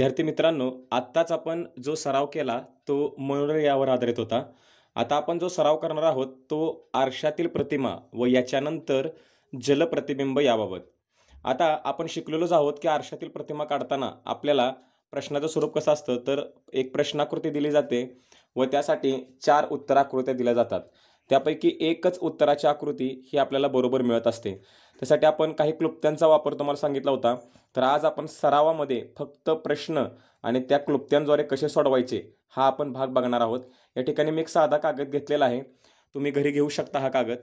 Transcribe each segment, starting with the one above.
विद्यार्थी मित्रांनो आत्ताच आपण जो सराव केला तो मनोर यावर आधारित होता आता आपण जो सराव करणार आहोत तो आरशातील प्रतिमा व याच्यानंतर जलप्रतिबिंब याबाबत आता आपण शिकलेलोच आहोत की आरशातील प्रतिमा काढताना आपल्याला प्रश्नाचं स्वरूप कसं असतं तर एक प्रश्नाकृती दिली जाते व त्यासाठी चार उत्तराकृत्या दिल्या जातात त्यापैकी एकच उत्तराची आकृती ही आपल्याला बरोबर मिळत असते त्यासाठी आपण काही क्लुप्त्यांचा वापर तुम्हाला सांगितला होता तर आज आपण सरावामध्ये फक्त प्रश्न आणि त्या क्लुप्त्यांद्वारे कसे सोडवायचे हा आपण भाग बघणार आहोत या ठिकाणी मी एक साधा कागद घेतलेला आहे तुम्ही घरी घेऊ शकता हा कागद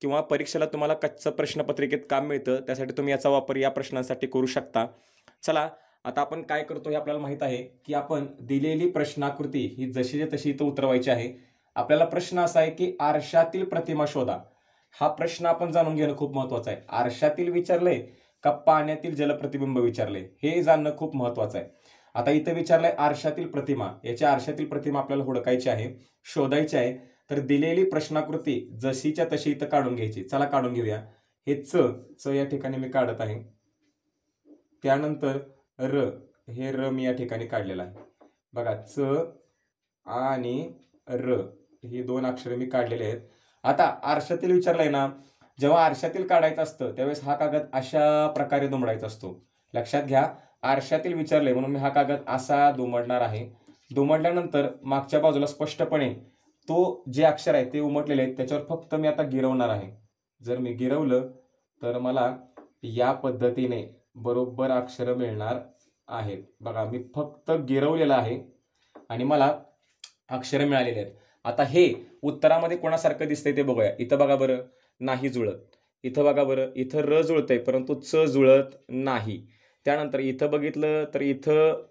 किंवा परीक्षेला तुम्हाला कच्चं प्रश्नपत्रिकेत काम मिळतं त्यासाठी तुम्ही याचा वापर या प्रश्नांसाठी करू शकता चला आता आपण काय करतो हे आपल्याला माहीत आहे की आपण दिलेली प्रश्नाकृती ही जशीच्या तशी इथं उतरवायची आहे आपल्याला प्रश्न असा आहे की आरशातील प्रतिमा शोधा हा प्रश्न आपण जाणून घेणं खूप महत्वाचं आहे आरशातील विचारलंय का पाण्यातील जलप्रतिबिंब विचारले हे जाणणं खूप महत्वाचं आहे आता इथं विचारलंय आरशातील प्रतिमा याच्या आरशातील प्रतिमा आपल्याला हुडकायची आहे शोधायची आहे तर दिलेली प्रश्नाकृती जशीच्या तशी इथं काढून घ्यायची चला काढून घेऊया हे च च या ठिकाणी मी काढत आहे त्यानंतर र हे र मी या ठिकाणी काढलेलं आहे बघा च आणि र ही दोन अक्षरे मी काढलेले आहेत आता आरशातील विचारलंय ना जेव्हा आरशातील काढायचं असतं त्यावेळेस हा कागद अशा प्रकारे दुमडायचा असतो लक्षात घ्या आरशातील विचारलंय म्हणून मी हा कागद असा दुमडणार आहे दुमडल्यानंतर मागच्या बाजूला स्पष्टपणे तो जे अक्षर आहे ते उमटलेले आहेत त्याच्यावर फक्त मी आता गिरवणार आहे जर मी गिरवलं तर मला या पद्धतीने बरोबर अक्षर मिळणार आहेत बघा मी फक्त गिरवलेलं आहे आणि मला अक्षरं मिळालेली आहेत आता हे उत्तरामध्ये कोणासारखं दिसतंय ते बघूया इथं बघा बरं नाही जुळत इथं बघा बरं इथं र जुळतंय परंतु च जुळत नाही त्यानंतर इथं बघितलं तर इथं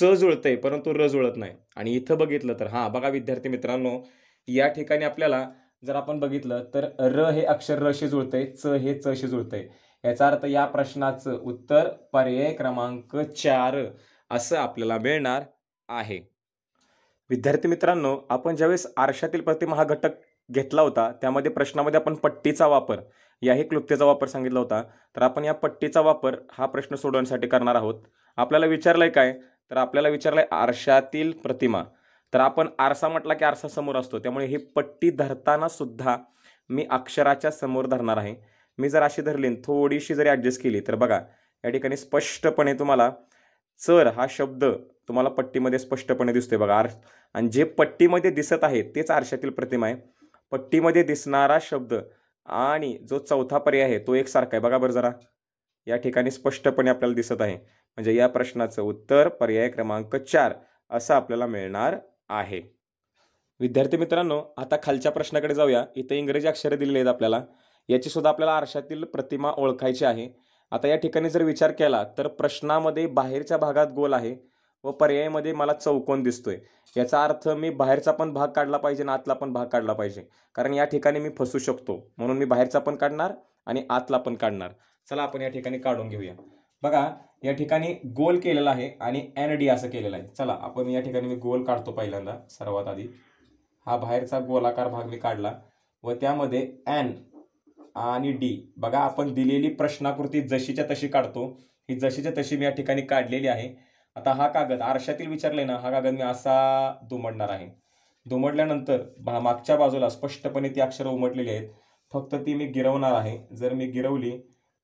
च जुळतंय परंतु र जुळत नाही आणि इथं बघितलं तर हां बघा विद्यार्थी मित्रांनो या ठिकाणी आपल्याला जर आपण बघितलं तर र हे अक्षर रशी जुळतंय च हे चशी जुळतंय याचा अर्थ या प्रश्नाचं उत्तर पर्याय क्रमांक चार असं आपल्याला मिळणार आहे विद्यार्थी मित्रांनो आपण ज्यावेळेस आरशातील प्रतिमा हा घटक घेतला होता त्यामध्ये प्रश्नामध्ये आपण पट्टीचा वापर याही क्लुप्तेचा वापर सांगितला होता तर आपण या पट्टीचा वापर हा प्रश्न सोडवण्यासाठी करणार आहोत आपल्याला विचारलं काय तर आपल्याला विचारलंय आरशातील प्रतिमा तर आपण आरसा म्हटला की आरसा समोर असतो त्यामुळे ही पट्टी धरताना सुद्धा मी अक्षराच्या समोर धरणार आहे मी जर अशी धरली थोडीशी जरी ॲडजस्ट केली तर बघा या ठिकाणी स्पष्टपणे तुम्हाला चर हा शब्द तुम्हाला पट्टीमध्ये स्पष्टपणे दिसतोय बघा आर आणि जे पट्टीमध्ये दिसत आहे तेच आरशातील प्रतिमा आहे पट्टीमध्ये दिसणारा शब्द आणि जो चौथा पर्याय आहे तो एकसारखा आहे बघा बरं जरा या ठिकाणी स्पष्टपणे आपल्याला दिसत आहे म्हणजे या प्रश्नाचं उत्तर पर्याय क्रमांक चार असं आपल्याला मिळणार आहे विद्यार्थी मित्रांनो आता खालच्या प्रश्नाकडे जाऊया इथे इंग्रजी अक्षरे दिलेली आहेत आपल्याला याची सुद्धा आपल्याला आरशातील प्रतिमा ओळखायची आहे आता या ठिकाणी जर विचार केला तर प्रश्नामध्ये बाहेरच्या भागात गोल आहे व पर्यायामध्ये मला चौकोन दिसतोय याचा अर्थ मी बाहेरचा पण भाग काढला पाहिजे आणि आतला पण भाग काढला पाहिजे कारण या ठिकाणी मी फसू शकतो म्हणून मी बाहेरचा पण काढणार आणि आतला पण काढणार चला आपण या ठिकाणी काढून घेऊया बघा या ठिकाणी गोल केलेला आहे आणि एन डी असं केलेलं आहे चला आपण या ठिकाणी मी गोल काढतो पहिल्यांदा सर्वात आधी हा बाहेरचा गोलाकार भाग मी काढला व त्यामध्ये एन आणि डी बघा आपण दिलेली प्रश्नाकृती जशीच्या तशी काढतो ही जशीच्या तशी मी या ठिकाणी काढलेली आहे आता हा कागद आरशातील विचारले ना हा कागद मी असा दुमडणार आहे दुमडल्यानंतर मागच्या बाजूला स्पष्टपणे ती अक्षरं उमटलेली आहेत फक्त ती मी गिरवणार आहे जर मी गिरवली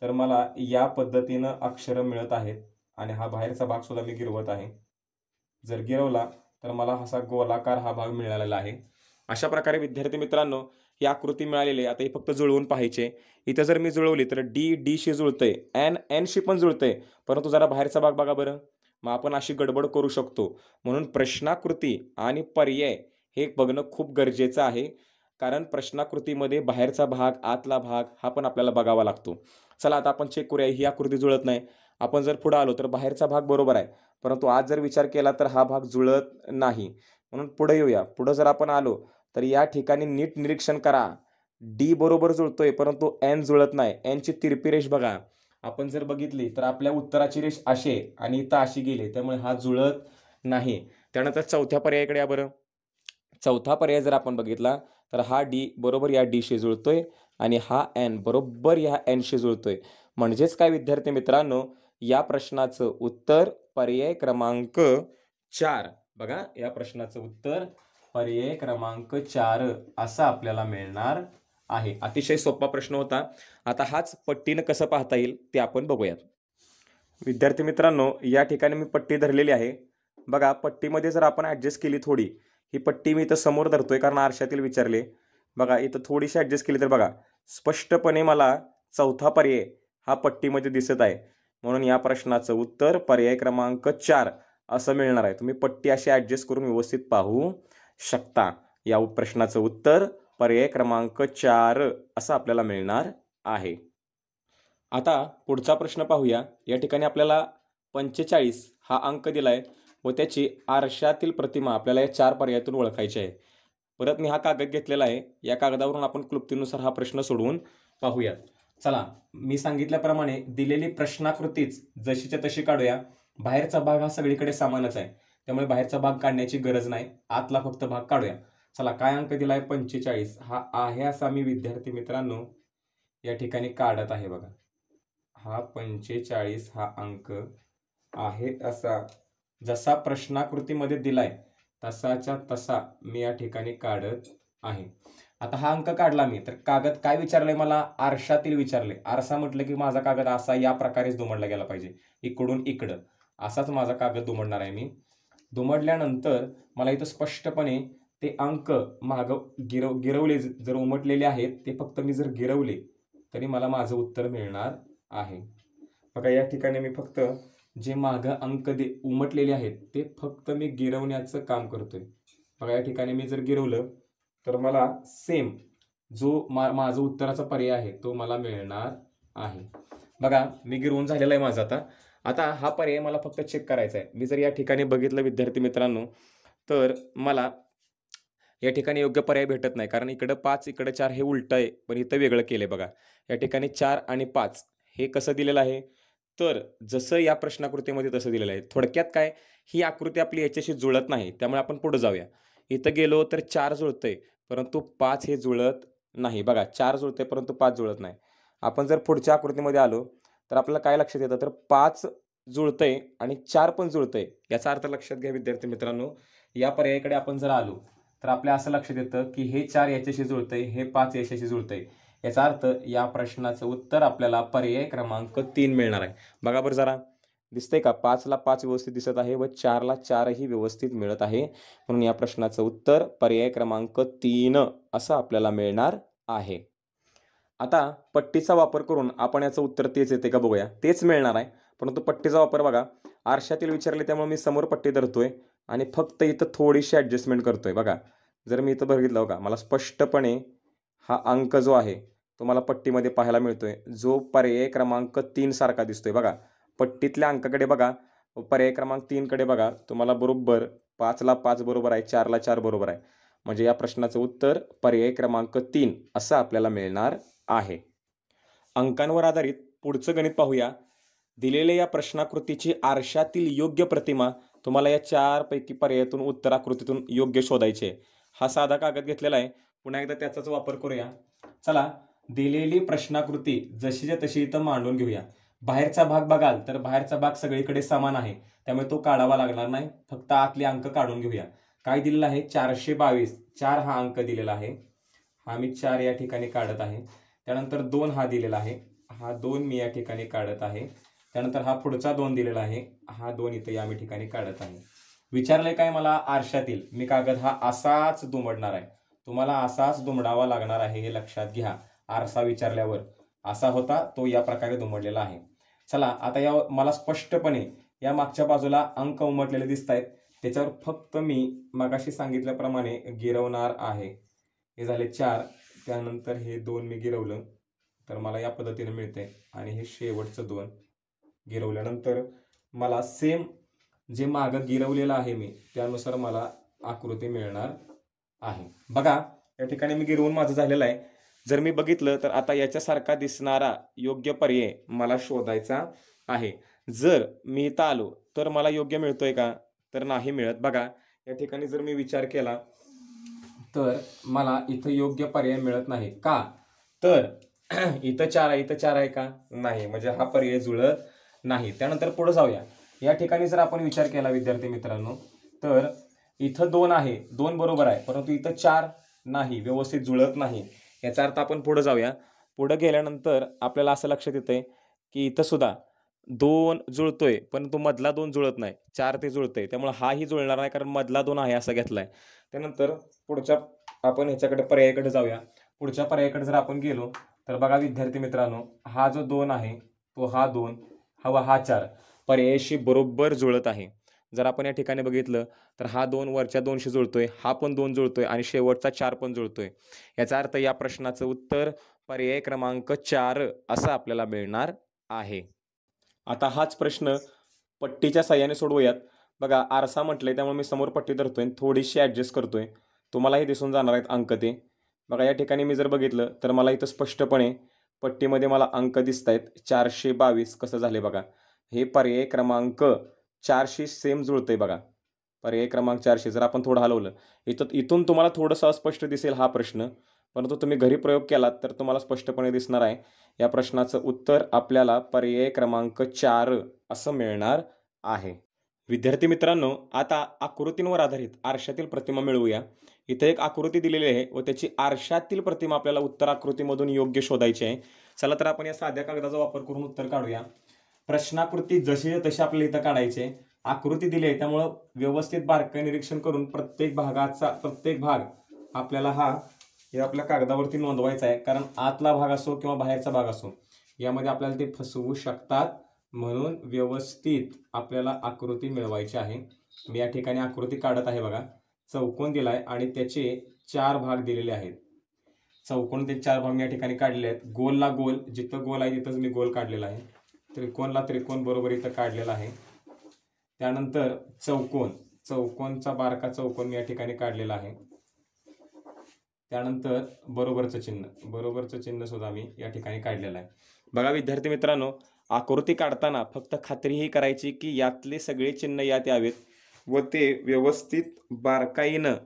तर मला या पद्धतीनं अक्षरं मिळत आहेत आणि हा बाहेरचा भाग सुद्धा मी गिरवत आहे जर गिरवला तर मला असा गोलाकार हा भाग मिळालेला आहे अशा प्रकारे विद्यार्थी मित्रांनो ही आकृती मिळालेली आहे आता ही फक्त जुळवून पाहायचे इथं जर मी जुळवली तर डी शी जुळतंय एन एन शी पण जुळतंय परंतु जरा बाहेरचा भाग बघा बरं मग आपण अशी गडबड करू शकतो म्हणून प्रश्नाकृती आणि पर्याय हे बघणं खूप गरजेचं आहे कारण प्रश्नाकृतीमध्ये बाहेरचा भाग आतला भाग हा पण आपल्याला बघावा लागतो चला आता आपण चेक करूया ही आकृती जुळत नाही आपण जर पुढं आलो तर बाहेरचा भाग बरोबर आहे परंतु आज जर विचार केला तर हा भाग जुळत नाही म्हणून पुढे येऊया पुढं जर आपण आलो तर या ठिकाणी नीट निरीक्षण करा डी बरोबर जुळतोय परंतु एन जुळत नाही एनची तिरपी रेष बघा आपण जर बघितली तर आपल्या उत्तराची रेष असे आणि इथं अशी गेली त्यामुळे हा जुळत नाही त्यानंतर चौथ्या पर्यायाकडे या बरं चौथा पर्याय जर आपण बघितला तर हा डी बरोबर या डीशी जुळतोय आणि हा एन बरोबर या एनशी जुळतोय म्हणजेच काय विद्यार्थी मित्रांनो या प्रश्नाचं उत्तर पर्याय क्रमांक चार बघा या प्रश्नाचं उत्तर पर्याय क्रमांक चार असं आपल्याला मिळणार आहे अतिशय सोपा प्रश्न होता आता हाच पट्टीनं कसं पाहता येईल ते आपण बघूयात विद्यार्थी मित्रांनो या ठिकाणी मी पट्टी धरलेली आहे बघा पट्टीमध्ये जर आपण ॲडजस्ट केली थोडी ही पट्टी मी इथं समोर धरतोय कारण आरशातील विचारले बघा इथं थोडीशी ॲडजस्ट केली तर बघा स्पष्टपणे मला चौथा पर्याय हा पट्टीमध्ये दिसत आहे म्हणून या प्रश्नाचं उत्तर पर्याय क्रमांक चार असं मिळणार आहे तुम्ही पट्टी अशी ॲडजस्ट करून व्यवस्थित पाहू शकता या प्रश्नाचं उत्तर पर्याय क्रमांक चार असा आपल्याला मिळणार आहे आता पुढचा प्रश्न पाहूया या ठिकाणी आपल्याला पंचेचाळीस हा अंक दिला आहे व त्याची आरशातील प्रतिमा आपल्याला या चार पर्यायातून ओळखायची आहे परत मी हा कागद घेतलेला आहे या कागदावरून आपण क्लुप्तीनुसार हा प्रश्न सोडवून पाहूया चला मी सांगितल्याप्रमाणे दिलेली प्रश्नाकृतीच जशीच्या तशी काढूया बाहेरचा भाग हा सगळीकडे सामानच आहे त्यामुळे बाहेरचा भाग काढण्याची गरज नाही आतला फक्त भाग काढूया चला काय अंक दिला आहे पंचेचाळीस हा आहे असा मी विद्यार्थी मित्रांनो या ठिकाणी काढत आहे बघा हा पंचेचाळीस हा अंक आहे असा जसा प्रश्नाकृतीमध्ये दिलाय तसाच्या तसा मी या ठिकाणी काढत आहे आता हा अंक काढला मी तर कागद काय विचारले मला आरशातील विचारले आरसा म्हटलं की माझा कागद असा या प्रकारेच दुमडला गेला पाहिजे इकडून इकडं असाच माझा कागद दुमडणार आहे मी दुमडल्यानंतर मला इथं स्पष्टपणे ते अंक माग गिरव गिरवले जर उमटलेले आहेत ते फक्त मी जर गिरवले तरी मला माझं उत्तर मिळणार आहे बघा या ठिकाणी मी फक्त जे मागं अंक दे उमटलेले आहेत ते फक्त मी गिरवण्याचं काम करतोय बघा या ठिकाणी मी जर गिरवलं तर मला सेम जो मा माझं उत्तराचा पर्याय आहे तो मला मिळणार आहे बघा मी गिरवून झालेला आहे माझा आता आता हा पर्याय मला फक्त चेक करायचा आहे मी जर या ठिकाणी बघितलं विद्यार्थी मित्रांनो तर मला या ठिकाणी योग्य पर्याय भेटत नाही कारण इकडं पाच इकडं चार हे उलट आहे पण इथं वेगळं केलं आहे बघा या ठिकाणी चार आणि पाच हे कसं दिलेलं आहे तर जसं या प्रश्नाकृतीमध्ये तसं दिलेलं आहे थोडक्यात काय ही आकृती आपली याच्याशी जुळत नाही त्यामुळे आपण पुढे जाऊया इथं गेलो तर चार जुळतंय परंतु पाच हे जुळत नाही बघा चार जुळतंय परंतु पाच जुळत नाही आपण जर पुढच्या आकृतीमध्ये आलो तर आपल्याला काय लक्षात येतं तर पाच जुळतंय आणि चार पण जुळतंय याचा अर्थ लक्षात घ्या विद्यार्थी मित्रांनो या पर्यायाकडे आपण जर आलो तर आपल्या असं लक्षात येतं की हे चार याच्याशी आहे हे पाच याच्याशी आहे याचा अर्थ या प्रश्नाचं उत्तर आपल्याला पर्याय क्रमांक तीन मिळणार आहे बघा बरं जरा दिसतंय का पाचला पाच व्यवस्थित दिसत आहे व चारला चारही व्यवस्थित मिळत आहे म्हणून या प्रश्नाचं उत्तर पर्याय क्रमांक तीन असं आपल्याला मिळणार आहे आता पट्टीचा वापर करून आपण याचं उत्तर तेच येते का बघूया तेच मिळणार आहे परंतु पट्टीचा वापर बघा आरशातील विचारले त्यामुळे मी समोर पट्टी धरतोय आणि फक्त इथं थोडीशी ॲडजस्टमेंट करतो आहे बघा जर मी इथं बघितलं बघा मला स्पष्टपणे हा अंक जो आहे तो मला पट्टीमध्ये पाहायला मिळतो आहे जो पर्याय क्रमांक तीनसारखा सारखा दिसतोय बघा पट्टीतल्या अंकाकडे बघा पर्याय क्रमांक तीनकडे बघा तुम्हाला बरोबर पाचला पाच बरोबर आहे चारला चार बरोबर आहे म्हणजे या प्रश्नाचं उत्तर पर्याय क्रमांक तीन असं आपल्याला मिळणार आहे अंकांवर आधारित पुढचं गणित पाहूया दिलेल्या या प्रश्नाकृतीची आरशातील योग्य प्रतिमा तुम्हाला या चारपैकी पर्यायातून उत्तर आकृतीतून योग्य शोधायचे हा साधा कागद घेतलेला आहे पुन्हा एकदा त्याचाच वापर करूया चला दिलेली प्रश्नाकृती जशीच्या तशी इथं मांडून घेऊया बाहेरचा भाग बघाल तर बाहेरचा भाग सगळीकडे समान आहे त्यामुळे तो काढावा लागणार नाही फक्त आतले अंक काढून घेऊया काय दिलेलं आहे चारशे बावीस चार हा अंक दिलेला आहे हा मी चार या ठिकाणी काढत आहे त्यानंतर दोन हा दिलेला आहे हा दोन मी या ठिकाणी काढत आहे त्यानंतर हा पुढचा दोन दिलेला आहे हा दोन इथे या मी ठिकाणी काढत आहे विचारले काय मला आरशातील मी कागद हा असाच दुमडणार आहे तुम्हाला असाच दुमडावा लागणार आहे हे लक्षात घ्या आरसा विचारल्यावर असा होता तो या प्रकारे दुमडलेला आहे चला आता या मला स्पष्टपणे या मागच्या बाजूला अंक उमटलेले दिसत आहेत त्याच्यावर फक्त मी मागाशी सांगितल्याप्रमाणे गिरवणार आहे हे झाले चार त्यानंतर हे दोन मी गिरवलं तर मला या पद्धतीने मिळते आणि हे शेवटचं दोन गिरवल्यानंतर मला सेम जे मागं गिरवलेलं आहे मी त्यानुसार मला आकृती मिळणार आहे बघा या ठिकाणी मी गिरवून माझं झालेलं आहे जर मी बघितलं तर आता याच्यासारखा दिसणारा योग्य पर्याय मला शोधायचा आहे जर मी इथं आलो तर मला योग्य मिळतोय का तर नाही मिळत बघा या ठिकाणी जर मी विचार केला तर मला इथं योग्य पर्याय मिळत नाही का तर इथं चार आहे इथं चार आहे का नाही म्हणजे हा पर्याय जुळत नाही त्यानंतर पुढे जाऊया या ठिकाणी जर आपण विचार केला विद्यार्थी मित्रांनो तर इथं दोन आहे दोन बरोबर आहे परंतु इथं चार नाही व्यवस्थित जुळत नाही याचा अर्थ आपण पुढं जाऊया पुढं गेल्यानंतर आपल्याला असं लक्षात येतं की इथं सुद्धा दोन जुळतोय परंतु मधला दोन जुळत नाही चार ते जुळतंय त्यामुळे हाही जुळणार नाही कारण मधला दोन आहे असं घेतलाय त्यानंतर पुढच्या आपण ह्याच्याकडे पर्यायाकडे जाऊया पुढच्या पर्यायाकडे जर आपण गेलो तर बघा विद्यार्थी मित्रांनो हा जो दोन आहे तो हा दोन हवा हा चार पर्यायाशी बरोबर जुळत आहे जर आपण या ठिकाणी बघितलं तर हा दोन वरच्या दोनशी जुळतोय हा पण दोन जुळतोय आणि शेवटचा चार पण जुळतोय याचा अर्थ या प्रश्नाचं उत्तर पर्याय क्रमांक चार असा आपल्याला मिळणार आहे आता हाच प्रश्न पट्टीच्या सहाय्याने सोडवूयात बघा आरसा म्हटलंय त्यामुळे मी समोर पट्टी धरतोय थोडीशी ॲडजस्ट करतोय तुम्हालाही दिसून जाणार आहेत अंक ते बघा या ठिकाणी मी जर बघितलं तर मला इथं स्पष्टपणे पट्टीमध्ये मला अंक दिसत आहेत चारशे बावीस कसं झाले बघा हे पर्याय क्रमांक चारशे सेम जुळतंय बघा पर्याय क्रमांक चारशे जर आपण थोडं हलवलं इथं इथून तुम्हाला थोडंसं अस्पष्ट दिसेल हा प्रश्न परंतु तुम्ही घरी प्रयोग केलात तर तुम्हाला स्पष्टपणे दिसणार आहे या प्रश्नाचं उत्तर आपल्याला पर्याय क्रमांक चार असं मिळणार आहे विद्यार्थी मित्रांनो आता आकृतींवर आधारित आरशातील प्रतिमा मिळवूया इथे एक आकृती दिलेली आहे व त्याची आरशातील प्रतिमा आपल्याला उत्तर आकृतीमधून योग्य शोधायची आहे चला तर आपण या साध्या कागदाचा वापर करून उत्तर काढूया प्रश्नाकृती जशी तशी आपल्याला इथं काढायचे आकृती दिली आहे त्यामुळं व्यवस्थित बारकाई निरीक्षण करून प्रत्येक भागाचा प्रत्येक भाग आपल्याला हा या आपल्या कागदावरती नोंदवायचा आहे कारण आतला भाग असो किंवा बाहेरचा भाग असो यामध्ये आपल्याला ते फसवू शकतात म्हणून व्यवस्थित आपल्याला आकृती मिळवायची आहे मी या ठिकाणी आकृती काढत आहे बघा चौकोन दिला आहे आणि त्याचे चार भाग दिलेले आहेत चौकोन ते चार भाग मी या ठिकाणी काढले आहेत गोलला गोल जिथं गोल आहे तिथंच मी गोल काढलेला आहे त्रिकोणला त्रिकोण बरोबर इथं काढलेला आहे त्यानंतर चौकोन चौकोनचा बारका चौकोन मी या ठिकाणी काढलेला आहे त्यानंतर बरोबरचं चिन्ह बरोबरचं चिन्ह सुद्धा मी या ठिकाणी काढलेलं आहे बघा विद्यार्थी मित्रांनो आकृती काढताना फक्त खात्री ही करायची की यातले सगळे चिन्ह यात यावेत व ते व्यवस्थित बारकाईनं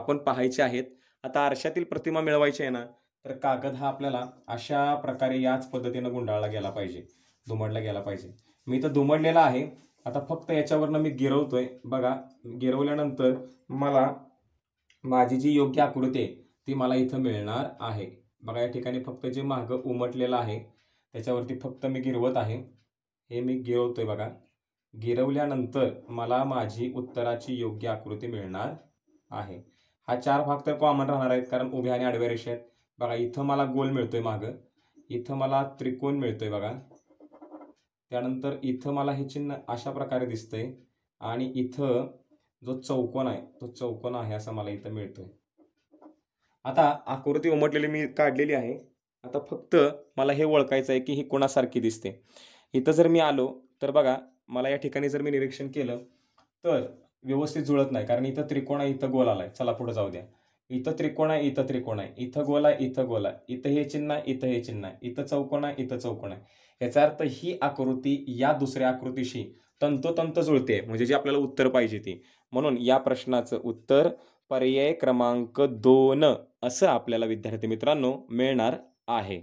आपण पाहायचे आहेत आता आरशातील प्रतिमा मिळवायची आहे ना तर कागद हा आपल्याला अशा प्रकारे याच पद्धतीनं गुंडाळला गेला पाहिजे दुमडला गेला पाहिजे मी तर दुमडलेला आहे आता फक्त याच्यावरनं मी गिरवतोय बघा गिरवल्यानंतर मला माझी जी योग्य आकृती आहे ती मला इथं मिळणार आहे बघा या ठिकाणी फक्त जे मागं उमटलेलं आहे त्याच्यावरती फक्त मी गिरवत आहे हे मी गिरवतोय बघा गिरवल्यानंतर मला माझी उत्तराची योग्य आकृती मिळणार आहे हा चार भाग तर कॉमन राहणार आहेत कारण उभ्या आणि आडव्या रेषेत आहेत बघा इथं मला गोल मिळतोय मागं इथं मला त्रिकोण मिळतोय बघा त्यानंतर इथं मला हे चिन्ह अशा प्रकारे दिसतंय आणि इथं जो चौकोन आहे तो चौकोन आहे असं मला इथं मिळतोय आता आकृती उमटलेली मी काढलेली आहे आता फक्त मला हे ओळखायचं आहे की ही कोणासारखी दिसते इथं जर मी आलो तर बघा मला या ठिकाणी जर मी निरीक्षण केलं तर व्यवस्थित जुळत नाही कारण इथं त्रिकोण आहे इथं गोल आलाय चला पुढे जाऊ द्या इथं त्रिकोण आहे इथं त्रिकोण आहे इथं गोल आहे इथं गोल आहे इथं हे चिन्ह आहे इथं हे चिन्ह आहे इथं चौकोण आहे इथं चौकोन आहे याचा अर्थ ही आकृती या दुसऱ्या आकृतीशी तंतोतंत जुळते म्हणजे जी आपल्याला उत्तर पाहिजे ती म्हणून या प्रश्नाचं उत्तर पर्याय क्रमांक दोन असं आपल्याला विद्यार्थी मित्रांनो मिळणार आहे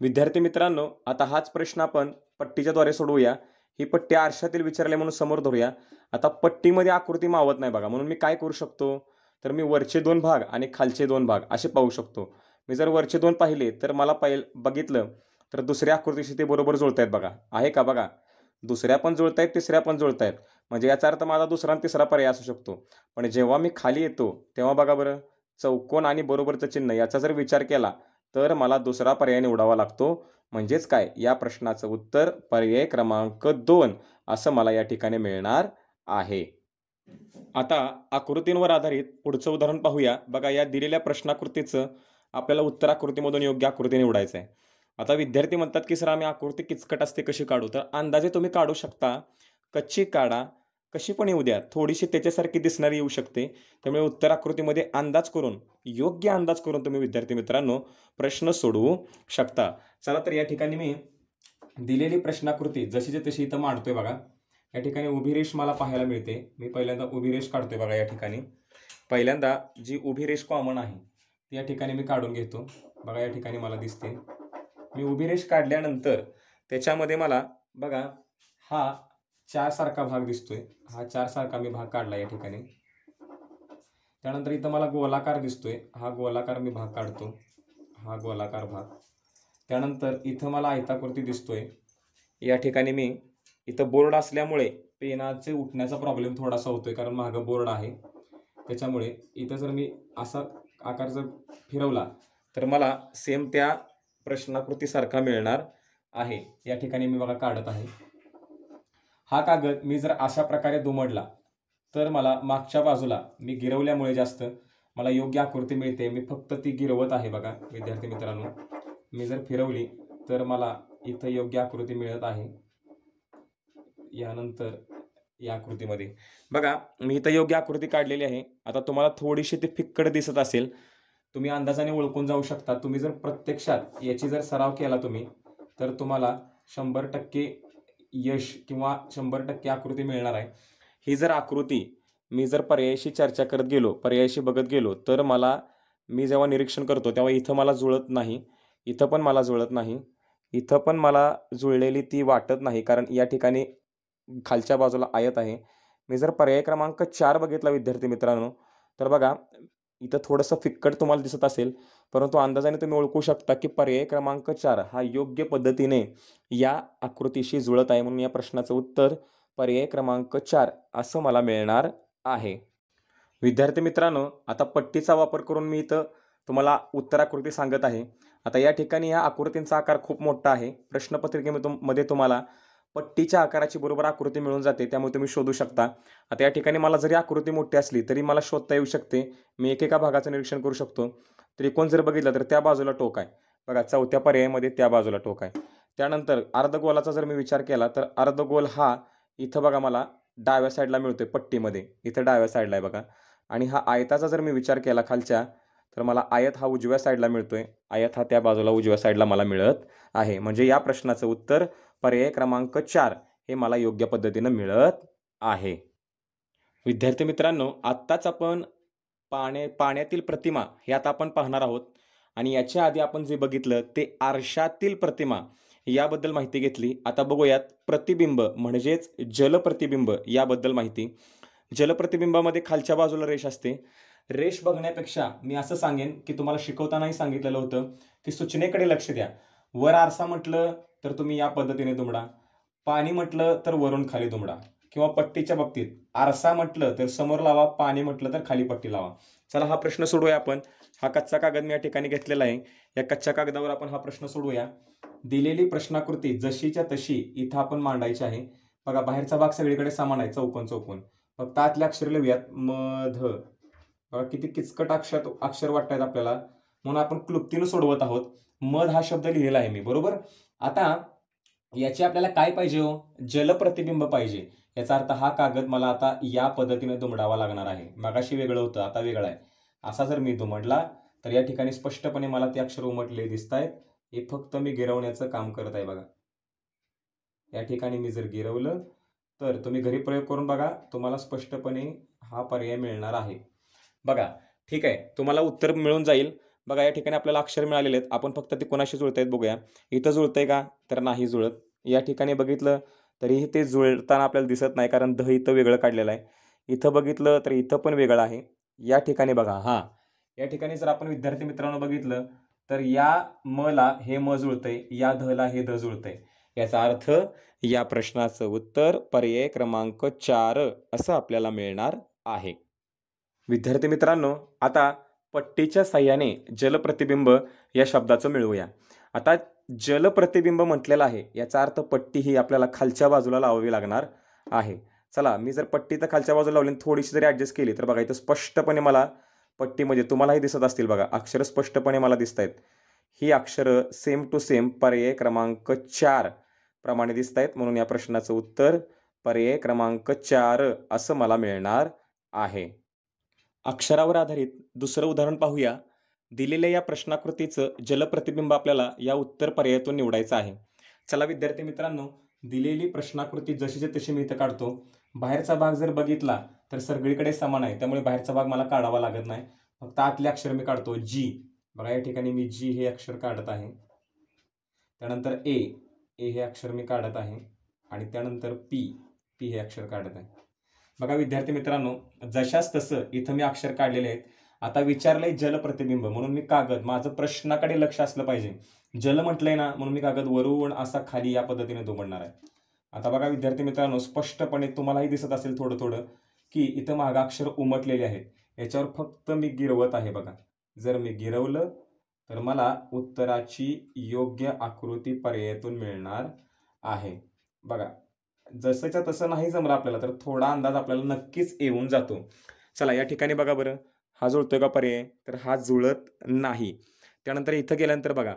विद्यार्थी मित्रांनो आता हाच प्रश्न आपण पट्टीच्या द्वारे सोडवूया ही पट्टी आरशातील विचारले म्हणून समोर धरूया आता पट्टीमध्ये आकृती मावत नाही बघा म्हणून मी काय करू शकतो तर मी वरचे दोन भाग आणि खालचे दोन भाग असे पाहू शकतो मी जर वरचे दोन पाहिले तर मला पाहिलं बघितलं तर दुसऱ्या आकृतीशी ते बरोबर जुळतायत बघा आहे का बघा दुसऱ्या पण जुळतायत तिसऱ्या पण जुळतायत म्हणजे याचा अर्थ माझा दुसरा आणि तिसरा पर्याय असू शकतो पण जेव्हा मी खाली येतो तेव्हा बघा बरं चौकोन आणि बरोबरचं चिन्ह याचा जर विचार केला तर मला दुसरा पर्याय निवडावा लागतो म्हणजेच काय या प्रश्नाचं उत्तर पर्याय क्रमांक दोन असं मला या ठिकाणी मिळणार आहे आता आकृतींवर आधारित पुढचं उदाहरण पाहूया बघा या दिलेल्या प्रश्नाकृतीचं आपल्याला उत्तर आकृतीमधून योग्य आकृती निवडायचं आहे आता विद्यार्थी म्हणतात की सर आम्ही आकृती किचकट असते कशी काढू तर अंदाजे तुम्ही काढू शकता कच्ची काढा कशी पण येऊ द्या थोडीशी त्याच्यासारखी दिसणारी येऊ शकते त्यामुळे उत्तर आकृतीमध्ये अंदाज करून योग्य अंदाज करून तुम्ही विद्यार्थी मित्रांनो प्रश्न सोडवू शकता चला तर या ठिकाणी मी दिलेली प्रश्नाकृती जशीच्या तशी इथं मांडतोय बघा या ठिकाणी उभी रेष मला पाहायला मिळते मी पहिल्यांदा उभी रेष काढतोय बघा या ठिकाणी पहिल्यांदा जी उभी रेष कॉमन आहे ती या ठिकाणी मी काढून घेतो बघा या ठिकाणी मला दिसते मी उभी रेष काढल्यानंतर त्याच्यामध्ये मला बघा हा चार सारखा भाग दिसतोय हा चार सारखा मी भाग काढला या ठिकाणी त्यानंतर इथं मला गोलाकार दिसतोय हा गोलाकार मी भाग काढतो हा गोलाकार भाग त्यानंतर इथं मला आयताकृती दिसतोय या ठिकाणी मी इथं बोर्ड असल्यामुळे पेनाचे उठण्याचा प्रॉब्लेम थोडासा होतोय कारण मागं बोर्ड आहे त्याच्यामुळे इथं जर मी असा आकार जर फिरवला तर मला सेम त्या प्रश्नाकृतीसारखा मिळणार आहे या ठिकाणी मी बघा काढत आहे हा कागद मी जर अशा प्रकारे दुमडला तर मला मागच्या बाजूला मी गिरवल्यामुळे जास्त मला योग्य आकृती मिळते मी फक्त ती गिरवत आहे बघा विद्यार्थी मित्रांनो मी जर फिरवली तर मला इथं योग्य आकृती मिळत आहे यानंतर या आकृतीमध्ये बघा मी इथं योग्य आकृती काढलेली आहे आता तुम्हाला थोडीशी ती फिक्कड दिसत असेल तुम्ही अंदाजाने ओळखून जाऊ शकता तुम्ही जर प्रत्यक्षात याची जर सराव केला तुम्ही तर तुम्हाला शंभर टक्के यश किंवा शंभर टक्के आकृती मिळणार आहे ही जर आकृती मी जर पर्यायाशी चर्चा करत गेलो पर्यायाशी बघत गेलो तर मला मी जेव्हा निरीक्षण करतो तेव्हा इथं मला जुळत नाही इथं पण मला जुळत नाही इथं पण मला जुळलेली ती वाटत नाही कारण या ठिकाणी खालच्या बाजूला आयत आहे मी जर पर्याय क्रमांक चार बघितला विद्यार्थी मित्रांनो तर बघा इथं थोडंसं फिक्कट तुम्हाला दिसत असेल परंतु अंदाजाने तुम्ही ओळखू शकता की पर्याय क्रमांक चार हा योग्य पद्धतीने या आकृतीशी जुळत आहे म्हणून या प्रश्नाचं उत्तर पर्याय क्रमांक चार असं मला मिळणार आहे विद्यार्थी मित्रांनो आता पट्टीचा वापर करून मी इथं तुम्हाला उत्तराकृती सांगत आहे आता या ठिकाणी या आकृतींचा आकार खूप मोठा आहे प्रश्नपत्रिकेमध्ये मध्ये तुम्हाला पट्टीच्या आकाराची बरोबर आकृती मिळून जाते त्यामुळे तुम्ही शोधू शकता आता या ठिकाणी मला जरी आकृती मोठी असली तरी मला शोधता येऊ शकते मी एकेका भागाचं निरीक्षण करू शकतो त्रिकोण जर बघितलं तर त्या बाजूला टोक आहे बघा चौथ्या पर्यायामध्ये त्या बाजूला टोक आहे त्यानंतर अर्धगोलाचा जर मी विचार केला तर अर्धगोल हा इथं बघा मला डाव्या साईडला मिळतोय पट्टीमध्ये इथं डाव्या साईडला आहे बघा आणि हा आयताचा जर मी विचार केला खालच्या तर मला आयत हा उजव्या साईडला मिळतो आहे आयत हा त्या बाजूला उजव्या साईडला मला मिळत आहे म्हणजे या प्रश्नाचं उत्तर पर्याय क्रमांक चार हे मला योग्य पद्धतीनं मिळत आहे विद्यार्थी मित्रांनो आत्ताच आपण पाण्या पाण्यातील प्रतिमा हे आता आपण पाहणार आहोत आणि याच्या आधी आपण जे बघितलं ते आरशातील प्रतिमा याबद्दल माहिती घेतली आता बघूयात प्रतिबिंब म्हणजेच जलप्रतिबिंब याबद्दल माहिती जलप्रतिबिंबामध्ये खालच्या बाजूला रेष असते रेश बघण्यापेक्षा मी असं सांगेन की तुम्हाला शिकवतानाही सांगितलेलं होतं की सूचनेकडे लक्ष द्या वर आरसा म्हटलं तर तुम्ही या पद्धतीने दुमडा पाणी म्हटलं तर वरून खाली दुमडा किंवा पट्टीच्या बाबतीत आरसा म्हटलं तर समोर लावा पाणी म्हटलं तर खाली पट्टी लावा चला हा प्रश्न सोडूया आपण हा कच्चा कागद मी या ठिकाणी घेतलेला आहे या कच्च्या कागदावर आपण हा प्रश्न सोडूया दिलेली प्रश्नाकृती जशीच्या तशी इथं आपण मांडायची आहे बघा बाहेरचा भाग सगळीकडे समान आहे चौकोन चौकोन फक्त आतल्या अक्षर लिहूयात मध बघा किती किचकट अक्षर अक्षर वाटत आहेत आपल्याला म्हणून आपण क्लुप्तीनं सोडवत आहोत मध हा शब्द लिहिलेला आहे मी बरोबर आता याचे आपल्याला काय पाहिजे हो जलप्रतिबिंब पाहिजे याचा अर्थ हा कागद मला आता या पद्धतीने दुमडावा लागणार आहे मगाशी वेगळं होतं आता वेगळं आहे असा जर मी दुमडला तर या ठिकाणी स्पष्टपणे मला ते अक्षर उमटले दिसत आहेत हे फक्त मी गिरवण्याचं काम करत आहे बघा या ठिकाणी मी जर गिरवलं तर तुम्ही घरी प्रयोग करून बघा तुम्हाला स्पष्टपणे हा पर्याय मिळणार आहे बघा ठीक आहे तुम्हाला उत्तर मिळून जाईल बघा या ठिकाणी आपल्याला अक्षर मिळालेले आहेत आपण फक्त ते कोणाशी जुळत आहेत बघूया इथं आहे का तर नाही जुळत या ठिकाणी बघितलं तरीही ते जुळताना आपल्याला दिसत नाही कारण ध इथं वेगळं काढलेलं आहे इथं बघितलं तर इथं पण वेगळं आहे या ठिकाणी बघा हां या ठिकाणी जर आपण विद्यार्थी मित्रांनो बघितलं तर या म ला हे म जुळतंय या ध ला हे ध जुळतंय याचा अर्थ या प्रश्नाचं उत्तर पर्याय क्रमांक चार असं आपल्याला मिळणार आहे विद्यार्थी मित्रांनो आता पट्टीच्या साह्याने जलप्रतिबिंब या शब्दाचं मिळवूया आता जलप्रतिबिंब म्हटलेलं आहे याचा अर्थ पट्टी ही आपल्याला खालच्या बाजूला लावावी लागणार आहे चला मी जर पट्टी तर खालच्या बाजूला लावली थोडीशी जरी ॲडजस्ट केली तर बघा इथं स्पष्टपणे मला पट्टीमध्ये तुम्हालाही दिसत असतील बघा अक्षरं स्पष्टपणे मला दिसत आहेत ही अक्षरं सेम टू सेम पर्याय क्रमांक चार प्रमाणे दिसत आहेत म्हणून या प्रश्नाचं उत्तर पर्याय क्रमांक चार असं मला मिळणार आहे अक्षरावर आधारित दुसरं उदाहरण पाहूया दिलेल्या या प्रश्नाकृतीचं जलप्रतिबिंब आपल्याला या उत्तर पर्यायातून निवडायचं आहे चला विद्यार्थी मित्रांनो दिलेली प्रश्नाकृती जशीच्या तशी मी इथं काढतो बाहेरचा भाग जर बघितला तर सगळीकडे समान आहे त्यामुळे बाहेरचा भाग मला काढावा लागत नाही फक्त आतले अक्षर मी काढतो जी बघा या ठिकाणी मी जी हे अक्षर काढत आहे त्यानंतर ए ए हे अक्षर मी काढत आहे आणि त्यानंतर पी पी हे अक्षर काढत आहे बघा विद्यार्थी मित्रांनो जशाच तसं इथं मी अक्षर काढलेले आहेत आता विचारलंय जलप्रतिबिंब म्हणून मी कागद माझं प्रश्नाकडे लक्ष असलं पाहिजे जल म्हटलंय ना म्हणून मी कागद वरून असा खाली या पद्धतीने दुबडणार आहे आता बघा विद्यार्थी मित्रांनो स्पष्टपणे तुम्हालाही दिसत असेल थोडं थोडं की इथं अक्षर उमटलेले आहेत याच्यावर फक्त मी गिरवत आहे बघा जर मी गिरवलं तर मला उत्तराची योग्य आकृती पर्यायातून मिळणार आहे बघा जसंच्या तसं नाही जमलं आपल्याला तर थोडा अंदाज आपल्याला नक्कीच येऊन जातो चला या ठिकाणी बघा बरं हा जुळतोय का पर्याय तर हा जुळत नाही त्यानंतर इथं गेल्यानंतर बघा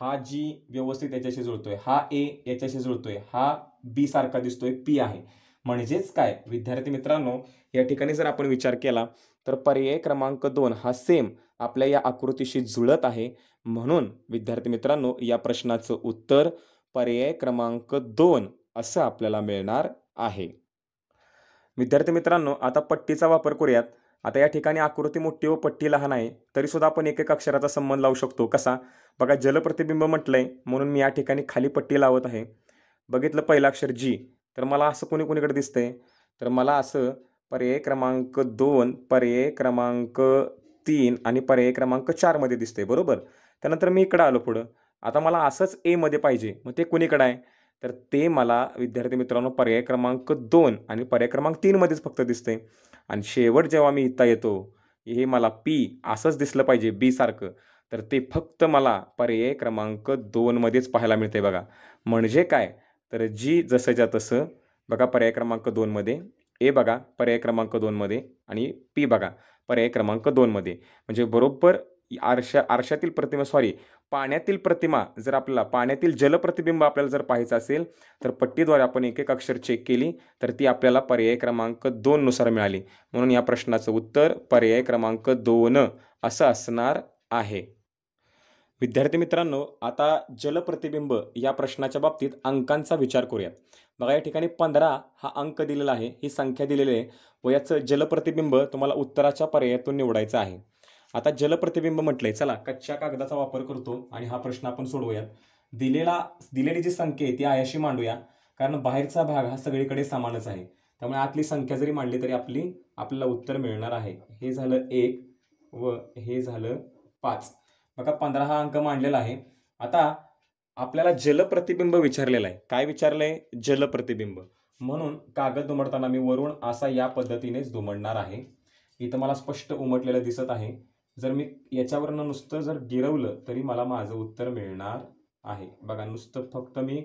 हा जी व्यवस्थित याच्याशी जुळतोय हा ए याच्याशी जुळतोय हा बी सारखा दिसतोय पी आहे म्हणजेच काय विद्यार्थी मित्रांनो या ठिकाणी जर आपण विचार केला तर पर्याय क्रमांक दोन हा सेम आपल्या या आकृतीशी जुळत आहे म्हणून विद्यार्थी मित्रांनो या प्रश्नाचं उत्तर पर्याय क्रमांक दोन असं आपल्याला मिळणार आहे विद्यार्थी मित्रांनो आता पट्टीचा वापर करूयात आता या ठिकाणी आकृती मोठी व पट्टी लहान आहे तरीसुद्धा आपण एक एक अक्षराचा संबंध लावू शकतो कसा बघा जलप्रतिबिंब म्हटलंय म्हणून मी या ठिकाणी खाली पट्टी लावत आहे बघितलं पहिलं अक्षर जी तर मला असं कोणी कोणीकडे दिसतंय तर मला असं पर्याय क्रमांक दोन पर्याय क्रमांक तीन आणि पर्याय क्रमांक चारमध्ये दिसतंय बरोबर त्यानंतर मी इकडं आलो पुढं आता मला असंच एमध्ये पाहिजे मग ते कुणीकडे आहे तर ते मला विद्यार्थी मित्रांनो पर्याय क्रमांक दोन आणि पर्याय क्रमांक तीनमध्येच फक्त दिसते आणि शेवट जेव्हा मी इथं येतो हे मला पी असंच दिसलं पाहिजे बी सारखं तर ते फक्त मला पर्याय क्रमांक दोनमध्येच पाहायला मिळते बघा म्हणजे काय तर जी जसंच्या तसं बघा पर्याय क्रमांक दोनमध्ये ए बघा पर्याय क्रमांक दोनमध्ये आणि पी बघा पर्याय क्रमांक दोनमध्ये म्हणजे बरोबर आरशा आरशातील प्रतिमा सॉरी पाण्यातील प्रतिमा जर आपल्याला पाण्यातील जलप्रतिबिंब आपल्याला जर पाहायचं असेल तर पट्टीद्वारे आपण एक एक अक्षर चेक केली तर ती आपल्याला पर्याय क्रमांक दोननुसार मिळाली म्हणून या प्रश्नाचं उत्तर पर्याय क्रमांक दोन असं असणार आहे विद्यार्थी मित्रांनो आता जलप्रतिबिंब या प्रश्नाच्या बाबतीत अंकांचा विचार करूयात बघा या ठिकाणी पंधरा हा अंक दिलेला आहे ही संख्या दिलेली आहे व याचं जलप्रतिबिंब तुम्हाला उत्तराच्या पर्यायातून निवडायचं आहे आता जलप्रतिबिंब म्हटलंय चला कच्च्या कागदाचा वापर करतो आणि हा प्रश्न आपण सोडवूयात दिलेला दिलेली जी संख्या आहे ती आयाशी मांडूया कारण बाहेरचा भाग हा सगळीकडे समानच आहे त्यामुळे आतली संख्या जरी मांडली तरी आपली आपल्याला उत्तर मिळणार आहे हे झालं एक व हे झालं पाच बघा पंधरा हा अंक मांडलेला आहे आता आपल्याला जलप्रतिबिंब विचारलेलं आहे काय विचारलंय जलप्रतिबिंब म्हणून कागद दुमडताना मी वरून असा या पद्धतीनेच दुमडणार आहे इथं मला स्पष्ट उमटलेलं दिसत आहे जर मी याच्यावरनं नुसतं जर गिरवलं तरी मला माझं उत्तर मिळणार आहे बघा नुसतं फक्त मी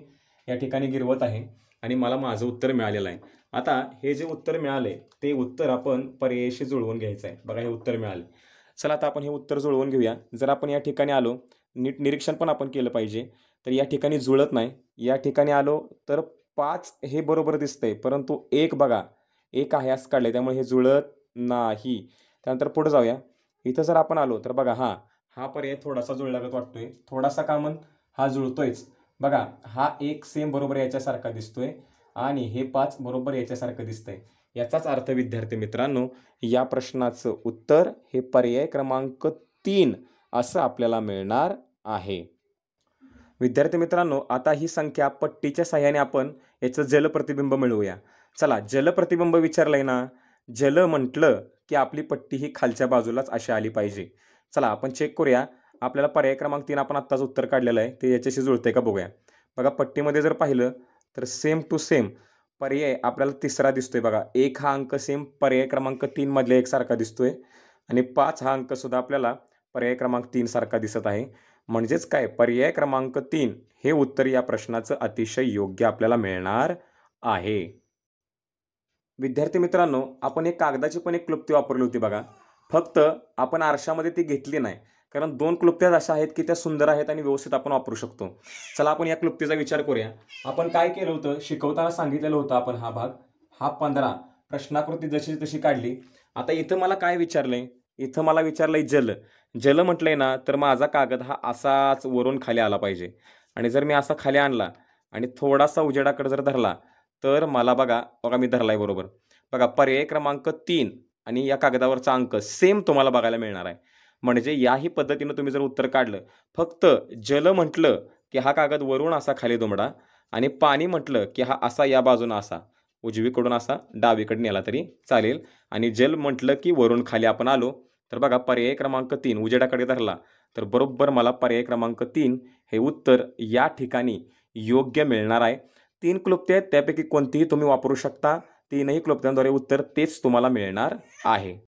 या ठिकाणी गिरवत आहे आणि मला माझं उत्तर मिळालेलं आहे आता हे जे उत्तर मिळाले ते उत्तर आपण पर्यायशी जुळवून घ्यायचं आहे बघा हे उत्तर मिळाले चला आता आपण हे उत्तर जुळवून घेऊया जर आपण या ठिकाणी आलो नीट निरीक्षण पण आपण केलं पाहिजे तर या ठिकाणी जुळत नाही या ठिकाणी आलो तर पाच हे बरोबर दिसतंय परंतु एक बघा एक आहे असं काढलं त्यामुळे हे जुळत नाही त्यानंतर पुढे जाऊया इथं जर आपण आलो तर बघा हा हा पर्याय थोडासा जुळल्यागत वाटतोय थोडासा कामन हा जुळतोयच बघा हा एक सेम बरोबर याच्यासारखा दिसतोय आणि हे पाच बरोबर याच्यासारखं दिसतंय याचाच अर्थ विद्यार्थी मित्रांनो या प्रश्नाचं उत्तर हे पर्याय क्रमांक तीन असं आपल्याला मिळणार आहे विद्यार्थी मित्रांनो आता ही संख्या पट्टीच्या सहाय्याने आपण याचं जलप्रतिबिंब मिळवूया चला जलप्रतिबिंब विचारलंय ना जल म्हटलं की आपली पट्टी ही खालच्या बाजूलाच अशी आली पाहिजे चला आपण चेक करूया आपल्याला पर्याय क्रमांक तीन आपण आत्ताच उत्तर काढलेलं आहे ते याच्याशी जुळते का बघूया बघा पट्टीमध्ये जर पाहिलं तर सेम टू सेम पर्याय आपल्याला तिसरा दिसतोय बघा एक हा अंक सेम पर्याय क्रमांक तीनमधल्या एकसारखा दिसतोय आणि पाच हा अंकसुद्धा आपल्याला पर्याय क्रमांक तीन सारखा दिसत आहे म्हणजेच काय पर्याय क्रमांक तीन हे उत्तर या प्रश्नाचं अतिशय योग्य आपल्याला मिळणार आहे विद्यार्थी मित्रांनो आपण एक कागदाची पण एक क्लुप्ती वापरली होती बघा फक्त आपण आरशामध्ये ती घेतली नाही कारण दोन क्लुप्त्याच अशा आहेत की त्या सुंदर आहेत आणि व्यवस्थित आपण वापरू शकतो चला आपण या क्लुप्तीचा विचार करूया आपण काय केलं होतं शिकवताना सांगितलेलं होतं आपण हा भाग हा पंधरा प्रश्नाकृती जशी तशी काढली आता इथं मला काय विचारलंय इथं मला विचारलंय जल जल म्हटलंय ना तर माझा कागद हा असाच वरून खाली आला पाहिजे आणि जर मी असा खाली आणला आणि थोडासा उजेडाकडे जर धरला तर मला बघा बघा मी धरला आहे बरोबर बघा पर्याय क्रमांक तीन आणि या कागदावरचा अंक सेम तुम्हाला बघायला मिळणार आहे म्हणजे याही पद्धतीनं तुम्ही जर उत्तर काढलं फक्त जल म्हटलं की हा कागद वरून असा खाली दुमडा आणि पाणी म्हटलं की हा असा या बाजूनं असा उजवीकडून असा डावीकडे नेला तरी चालेल आणि जल म्हटलं की वरून खाली आपण आलो तर बघा पर्याय क्रमांक तीन उजेडाकडे धरला तर बरोबर मला पर्याय क्रमांक तीन हे उत्तर या ठिकाणी योग्य मिळणार आहे तीन क्लुप्ते आहेत त्यापैकी कोणतीही तुम्ही वापरू शकता तीनही क्लुप्त्यांद्वारे उत्तर तेच तुम्हाला मिळणार आहे